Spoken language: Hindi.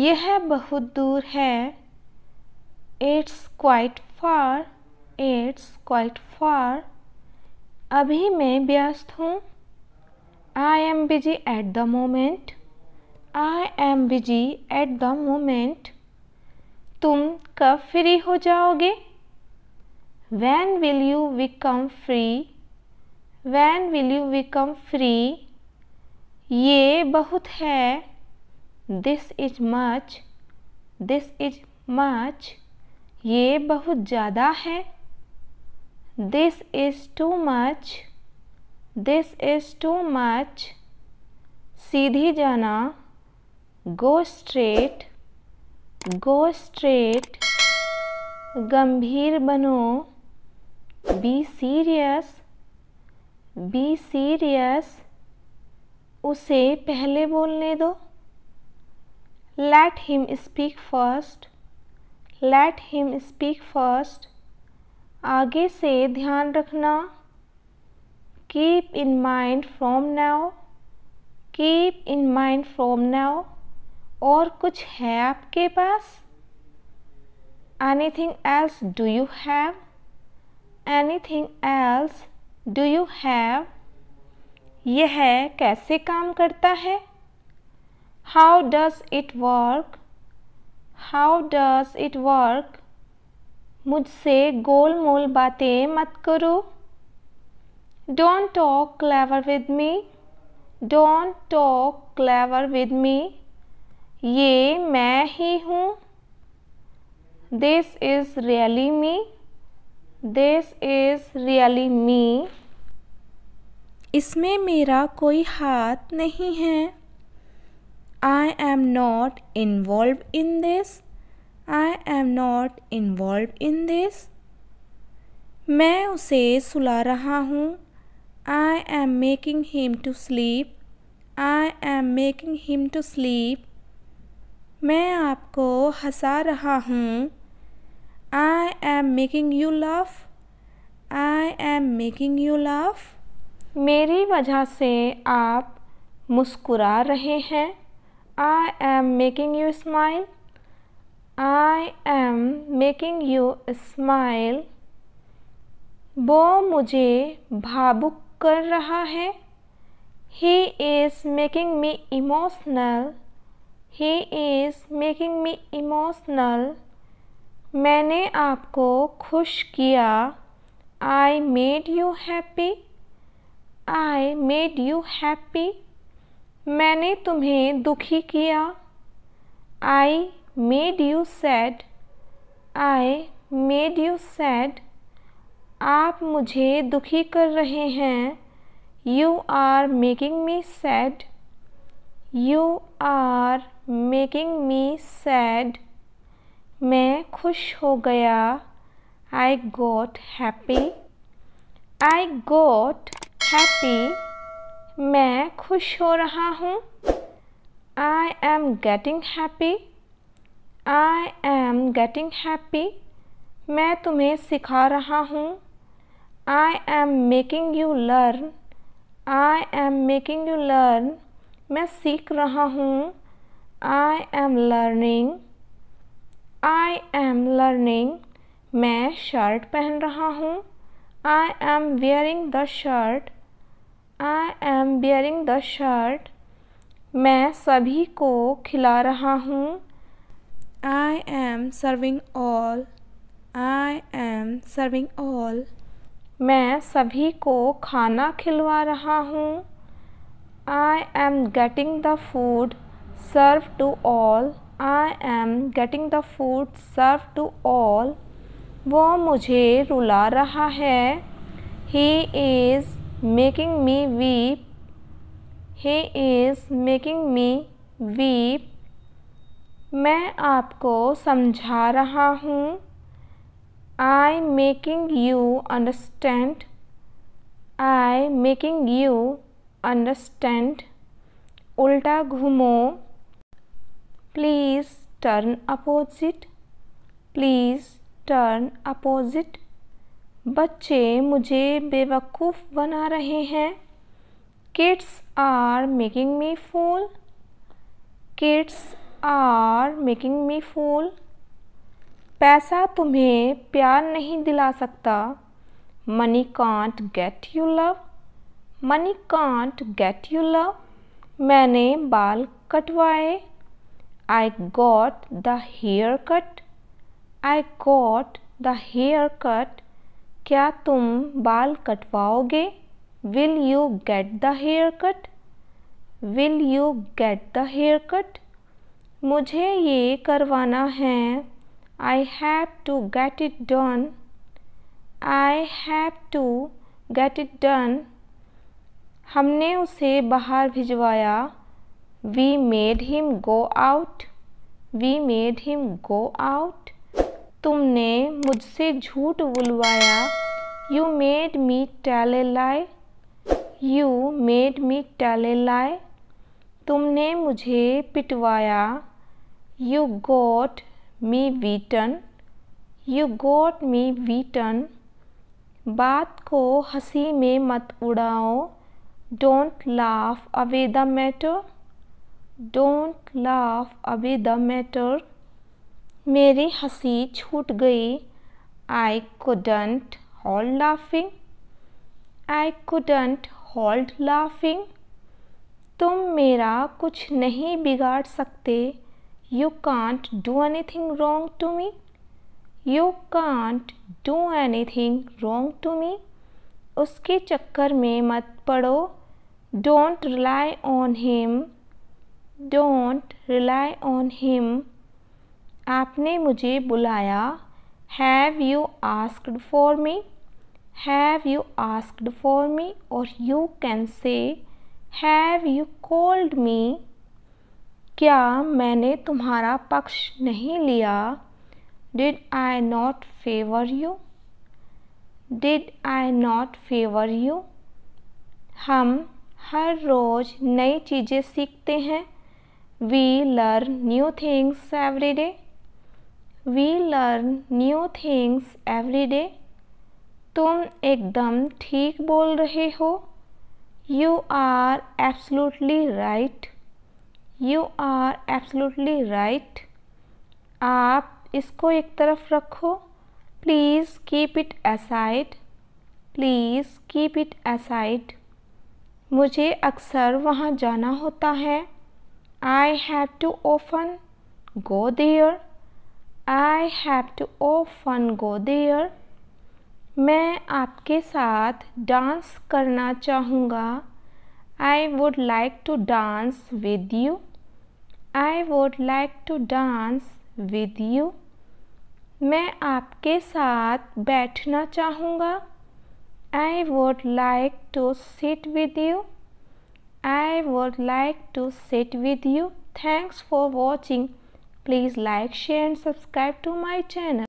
यह बहुत दूर है it's quite far it's quite far अभी मैं व्यस्त हूँ I am busy at the moment I am busy at the moment तुम कब फ्री हो जाओगे when will you become free when will you become free ये बहुत है this is much this is much ये बहुत ज़्यादा है this is too much this is too much सीधी जाना गो स्ट्रेट गो स्ट्रेट गंभीर बनो बी सीरियस बी सीरियस उसे पहले बोलने दो let him speak first let him speak first आगे से ध्यान रखना keep in mind from now keep in mind from now और कुछ है आपके पास anything else do you have anything else do you have यह कैसे काम करता है how does it work how does it work मुझसे गोल मोल बातें मत करो don't talk clever with me don't talk clever with me ये मैं ही हूँ this is really me this is really me इसमें मेरा कोई हाथ नहीं है I am not involved in this I am not involve in this मैं उसे सुला रहा हूँ I am making him to sleep I am making him to sleep मैं आपको हंसा रहा हूँ I am making you laugh I am making you laugh मेरी वजह से आप मुस्कुरा रहे हैं I am making you smile. I am making you smile. वो मुझे भावुक कर रहा है He is making me emotional. He is making me emotional. मैंने आपको खुश किया I made you happy. I made you happy. मैंने तुम्हें दुखी किया I made you sad I made you sad आप मुझे दुखी कर रहे हैं you are making me sad you are making me sad मैं खुश हो गया आई गोट हैप्पी आई गोट हैप्पी मैं खुश हो रहा हूँ I am getting happy I am getting happy मैं तुम्हें सिखा रहा हूँ I am making you learn I am making you learn मैं सीख रहा हूँ I am learning I am learning मैं शर्ट पहन रहा हूँ I am wearing the shirt I am bearing the shirt मैं सभी को खिला रहा हूँ I am serving all I am serving all मैं सभी को खाना खिलवा रहा हूँ I am getting the food serve to all I am getting the food serve to all वो मुझे रुला रहा है he is making me weep he is making me weep मैं आपको समझा रहा हूँ I making you understand I making you understand उल्टा घूमो please turn opposite please turn opposite बच्चे मुझे बेवकूफ़ बना रहे हैं kids are making me fool kids are making me fool पैसा तुम्हें प्यार नहीं दिला सकता money can't get you love money can't get you love मैंने बाल कटवाए I got the hair cut I got the hair cut क्या तुम बाल कटवाओगे will you get the hair cut will you get the hair cut मुझे ये करवाना है I have to get it done I have to get it done हमने उसे बाहर भिजवाया we made him go out we made him go out तुमने मुझसे झूठ बुलवाया यू मेड मी टैले लाए लाई यू मेड मी टैले लाए लाई तुमने मुझे पिटवाया you got me वीटन you got मी वीटन बात को हंसी में मत उड़ाओ don't laugh away the matter don't laugh away the matter मेरी हंसी छूट गई I couldn't hold laughing I couldn't hold laughing तुम मेरा कुछ नहीं बिगाड़ सकते you can't do anything wrong to me you can't do anything wrong to me उसके चक्कर में मत पड़ो don't rely on him don't rely on him आपने मुझे बुलाया have you asked for me have you asked for me और you can say have you called me क्या मैंने तुम्हारा पक्ष नहीं लिया did I not favour you did I not favour you हम हर रोज़ नई चीज़ें सीखते हैं we learn new things every day we learn new things every day तुम एकदम ठीक बोल रहे हो you are absolutely right you are absolutely right आप इसको एक तरफ रखो please keep it aside. Please keep it aside. मुझे अक्सर वहाँ जाना होता है I have to often go there I have to often go there मैं आपके साथ डांस करना चाहूँगा I would like to dance with you I would like to dance with you मैं आपके साथ बैठना चाहूँगा I would like to sit with you I would like to sit with you thanks for watching Please like, share and subscribe to my channel.